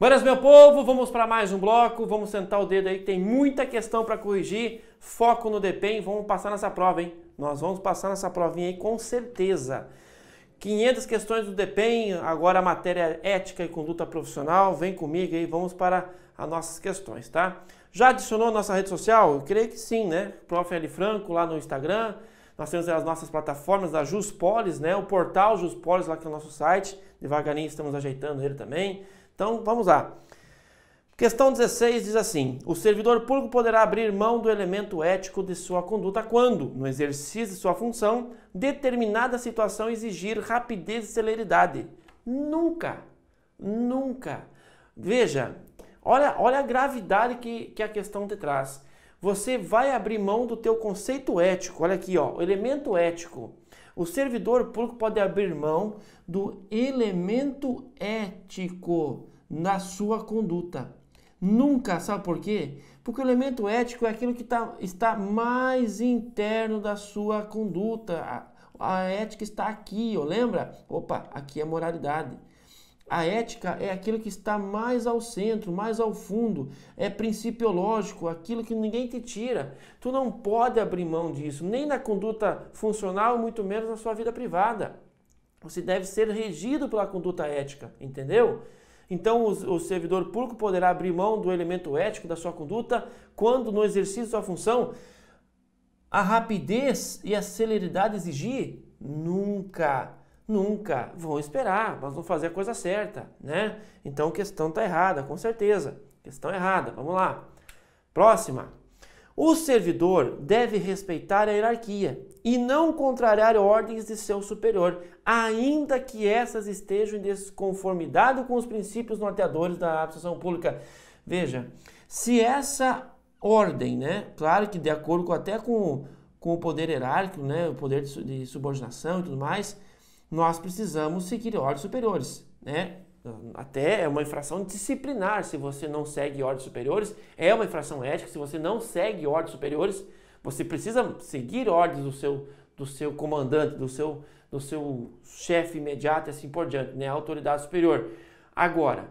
Buenas, meu povo, vamos para mais um bloco, vamos sentar o dedo aí que tem muita questão para corrigir, foco no DPEM, vamos passar nessa prova, hein? Nós vamos passar nessa provinha aí com certeza. 500 questões do DPEM, agora a matéria é ética e conduta profissional, vem comigo aí, vamos para as nossas questões, tá? Já adicionou nossa rede social? Eu creio que sim, né? Prof. L. Franco lá no Instagram, nós temos as nossas plataformas da Juspolis, né? O portal Juspolis lá que é o nosso site, devagarinho estamos ajeitando ele também. Então vamos lá. Questão 16 diz assim: o servidor público poderá abrir mão do elemento ético de sua conduta quando, no exercício de sua função, determinada situação exigir rapidez e celeridade. Nunca, nunca. Veja, olha, olha a gravidade que, que a questão te traz. Você vai abrir mão do teu conceito ético. Olha aqui, ó, o elemento ético. O servidor público pode abrir mão do elemento ético na sua conduta. Nunca, sabe por quê? Porque o elemento ético é aquilo que tá, está mais interno da sua conduta. A, a ética está aqui, ó, lembra? Opa, aqui é moralidade. A ética é aquilo que está mais ao centro, mais ao fundo, é princípio lógico, aquilo que ninguém te tira. Tu não pode abrir mão disso, nem na conduta funcional, muito menos na sua vida privada. Você deve ser regido pela conduta ética, entendeu? Então, o, o, servidor público poderá abrir mão do elemento ético da sua conduta quando, no exercício da sua função, a rapidez e a celeridade exigir? Nunca. Nunca. Vão esperar, mas vão fazer a coisa certa, né? Então, questão tá errada, com certeza. Questão errada. Vamos lá. Próxima. O servidor deve respeitar a hierarquia e não contrariar ordens de seu superior, ainda que essas estejam em desconformidade com os princípios norteadores da administração pública. Veja, se essa ordem, né, claro que de acordo com, até com, com o poder hierárquico, né, o poder de subordinação e tudo mais, nós precisamos seguir ordens superiores, né? Até é uma infração disciplinar se você não segue ordens superiores, é uma infração ética se você não segue ordens superiores, você precisa seguir ordens do seu do seu comandante, do seu do seu chefe imediato e assim por diante, né? A autoridade superior. Agora,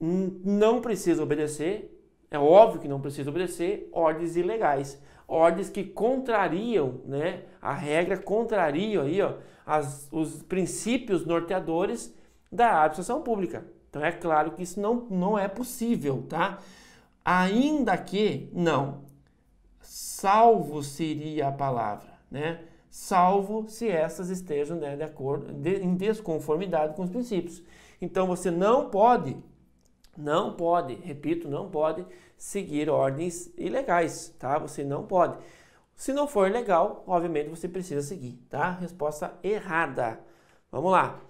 não precisa obedecer, é óbvio que não precisa obedecer ordens ilegais ordens que contrariam, né, a regra, contrariam aí, ó, as, os princípios norteadores da administração pública. Então é claro que isso não, não é possível, tá? Ainda que não, salvo seria a palavra, né? Salvo se essas estejam né, de acordo, de, em desconformidade com os princípios. Então você não pode, não pode, repito, não pode seguir ordens ilegais, tá? Você não pode. Se não for legal, obviamente você precisa seguir, tá? Resposta errada. Vamos lá.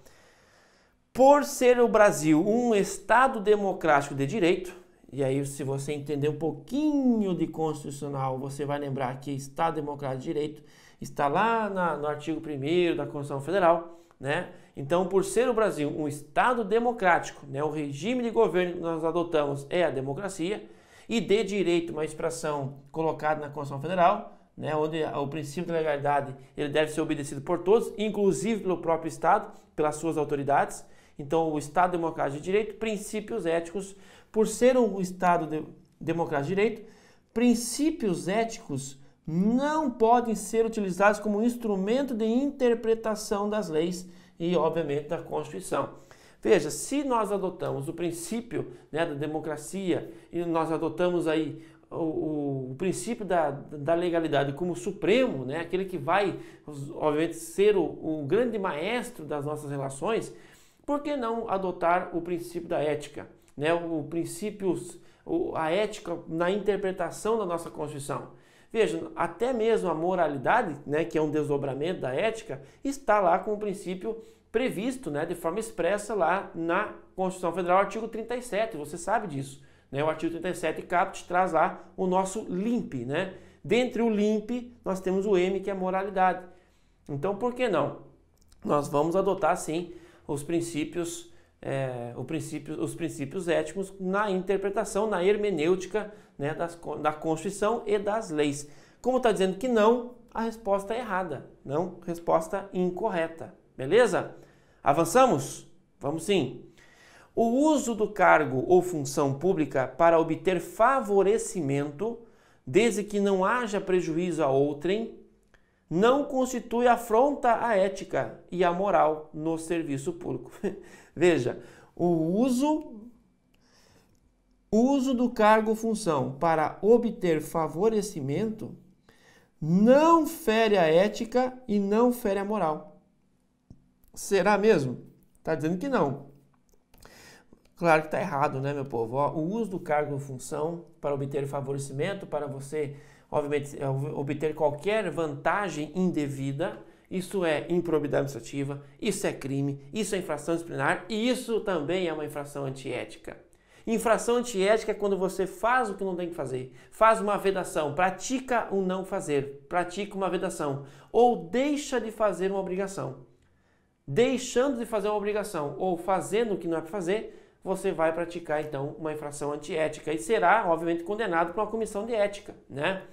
Por ser o Brasil um Estado democrático de direito, e aí se você entender um pouquinho de constitucional, você vai lembrar que Estado democrático de direito está lá na, no artigo 1 da Constituição Federal, né? Então, por ser o Brasil um Estado democrático, né, o regime de governo que nós adotamos é a democracia, e dê direito uma expressão colocada na Constituição Federal, né, onde o princípio da legalidade ele deve ser obedecido por todos, inclusive pelo próprio Estado, pelas suas autoridades. Então, o Estado Democrático de Direito, princípios éticos, por ser um Estado de, Democrático de Direito, princípios éticos não podem ser utilizados como instrumento de interpretação das leis e, obviamente, da Constituição. Veja, se nós adotamos o princípio né, da democracia e nós adotamos aí o, o, princípio da, da legalidade como supremo, né? aquele que vai, obviamente, ser o, o, grande maestro das nossas relações, por que não adotar o princípio da ética? Né? O, o princípios, a ética na interpretação da nossa Constituição. Veja, até mesmo a moralidade, né, que é um desdobramento da ética, está lá com o princípio previsto né, de forma expressa lá na Constituição Federal, artigo 37, você sabe disso. Né? O artigo 37 caput traz lá o nosso LIMP. Né? Dentre o LIMP, nós temos o M, que é moralidade. Então, por que não? Nós vamos adotar, sim, os princípios, é, princípio, os princípios éticos na interpretação, na hermenêutica né, das, da Constituição e das leis. Como está dizendo que não, a resposta é errada, não resposta incorreta. Beleza? Avançamos? Vamos sim. O uso do cargo ou função pública para obter favorecimento, desde que não haja prejuízo a outrem, não constitui afronta à ética e à moral no serviço público. Veja, o uso uso do cargo ou função para obter favorecimento não fere a ética e não fere a moral. Será mesmo? Está dizendo que não. Claro que está errado, né, meu povo? o uso do cargo ou função para obter favorecimento, para você, obviamente, é, obter qualquer vantagem indevida, isso é improbidade administrativa, isso é crime, isso é infração disciplinar e isso também é uma infração antiética. Infração antiética é quando você faz o que não tem que fazer, faz uma vedação, pratica o não fazer, pratica uma vedação ou deixa de fazer uma obrigação deixando de fazer uma obrigação ou fazendo o que não é para fazer, você vai praticar então uma infração antiética e será, obviamente, condenado por uma comissão de ética, né?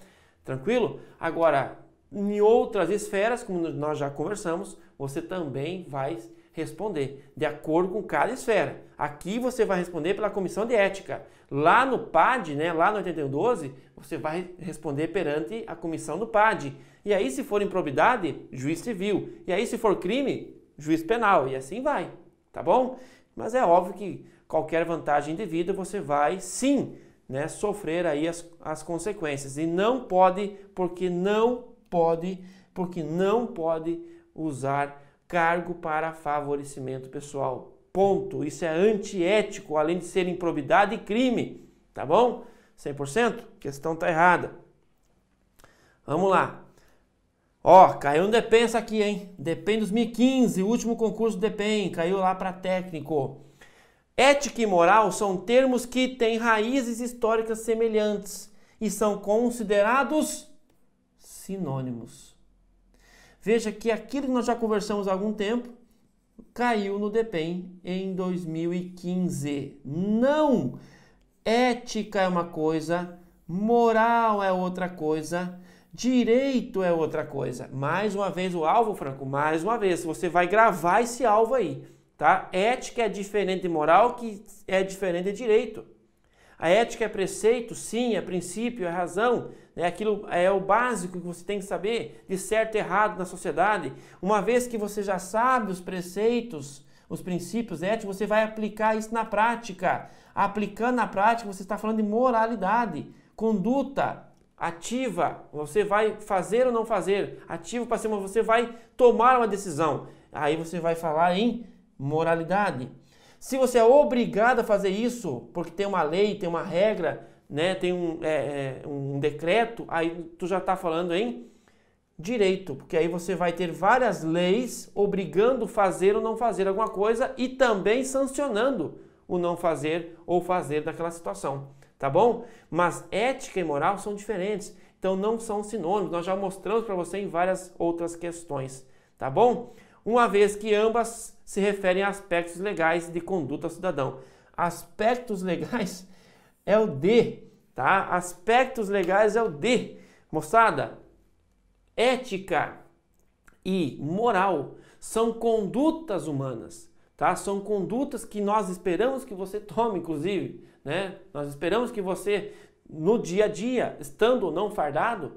Tranquilo? Agora, em outras esferas, como nós já conversamos, você também vai responder de acordo com cada esfera. Aqui você vai responder pela comissão de ética. Lá no PAD, né, lá no 8112, você vai responder perante a comissão do PAD. E aí, se for improbidade, juiz civil. E aí, se for crime, juiz penal e assim vai, tá bom? Mas é óbvio que qualquer vantagem devida você vai sim né, sofrer aí as, as consequências e não pode, porque não pode, porque não pode usar cargo para favorecimento pessoal. Ponto. Isso é antiético, além de ser improbidade e crime, tá bom? 100%? A questão tá errada. Vamos lá. Ó, caiu no DPEM essa aqui, hein? DPEM 2015, último concurso do caiu lá para técnico. Ética e moral são termos que têm raízes históricas semelhantes e são considerados sinônimos. Veja que aquilo que nós já conversamos há algum tempo caiu no DPEM em 2015. Não! Ética é uma coisa, moral é outra coisa Direito é outra coisa. Mais uma vez o alvo, Franco, mais uma vez, você vai gravar esse alvo aí, tá? Ética é diferente de moral, que é diferente de direito. A ética é preceito, sim, é princípio, é razão, né? aquilo é o básico que você tem que saber de certo e errado na sociedade. Uma vez que você já sabe os preceitos, os princípios éticos, você vai aplicar isso na prática. Aplicando na prática, você está falando de moralidade, conduta, ativa, você vai fazer ou não fazer, ativo para cima você vai tomar uma decisão. Aí você vai falar em moralidade. Se você é obrigado a fazer isso, porque tem uma lei, tem uma regra, né, tem um, é, é um decreto, aí tu já está falando em direito, porque aí você vai ter várias leis obrigando fazer ou não fazer alguma coisa e também sancionando o não fazer ou fazer daquela situação tá bom? Mas ética e moral são diferentes, então não são sinônimos. Nós já mostramos para você em várias outras questões, tá bom? Uma vez que ambas se referem a aspectos legais de conduta cidadão. Aspectos legais é o D, tá? Aspectos legais é o D. Moçada, ética e moral são condutas humanas tá? São condutas que nós esperamos que você tome, inclusive, né? Nós esperamos que você, no dia a dia, estando ou não fardado,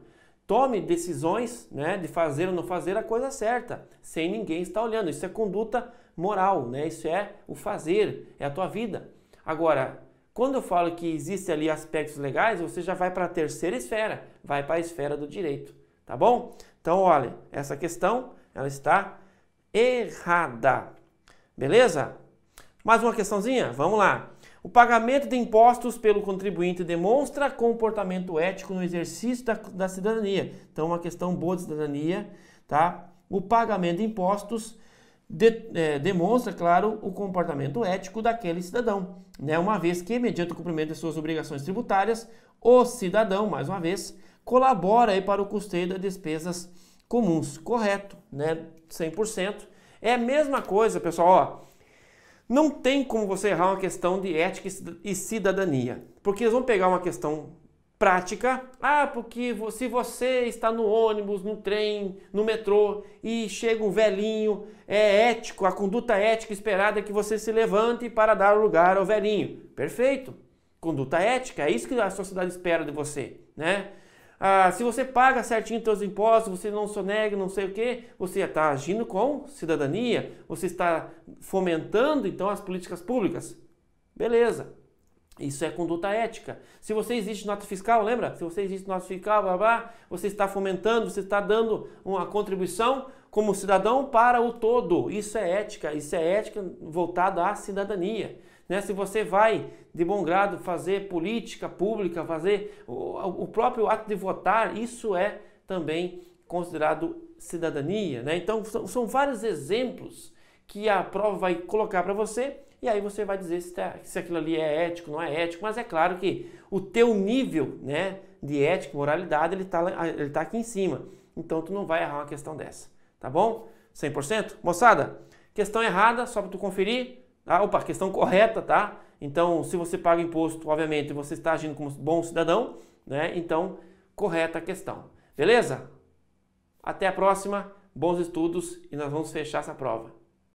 tome decisões, né, de fazer ou não fazer a coisa certa, sem ninguém estar olhando. Isso é conduta moral, né? Isso é o fazer, é a tua vida. Agora, quando eu falo que existem ali aspectos legais, você já vai para a terceira esfera, vai para a esfera do direito, tá bom? Então, olha, essa questão ela está errada. Beleza? Mais uma questãozinha? Vamos lá. O pagamento de impostos pelo contribuinte demonstra comportamento ético no exercício da, da cidadania. Então, uma questão boa de cidadania, tá? O pagamento de impostos de, é, demonstra, claro, o comportamento ético daquele cidadão, né? Uma vez que, mediante o cumprimento de suas obrigações tributárias, o cidadão, mais uma vez, colabora aí para o custeio das despesas comuns. Correto, né? 100%. É a mesma coisa, pessoal, ó. Não tem como você errar uma questão de ética e cidadania, porque eles vão pegar uma questão prática. Ah, porque se você está no ônibus, no trem, no metrô e chega um velhinho, é ético, a conduta ética esperada é que você se levante para dar lugar ao velhinho. Perfeito. Conduta ética, é isso que a sociedade espera de você, né? ah, se você paga certinho os seus impostos, você não sonega, não sei o que, você está agindo com cidadania, você está fomentando então as políticas públicas. Beleza. Isso é conduta ética. Se você existe nota fiscal, lembra? Se você existe nota fiscal, blá, blá, você está fomentando, você está dando uma contribuição como cidadão para o todo. Isso é ética, isso é ética voltada à cidadania. Né? Se você vai de bom grado fazer política pública, fazer o, próprio ato de votar, isso é também considerado cidadania. Né? Então são, vários exemplos que a prova vai colocar para você e aí você vai dizer tá, se, aquilo ali é ético, não é ético, mas é claro que o teu nível né, de ética, moralidade, ele está ele tá aqui em cima. Então tu não vai errar uma questão dessa, tá bom? 100%? Moçada, questão errada, só para tu conferir, ah, opa, questão correta, tá? Então, se você paga imposto, obviamente, você está agindo como bom cidadão, né? Então, correta a questão. Beleza? Até a próxima, bons estudos e nós vamos fechar essa prova.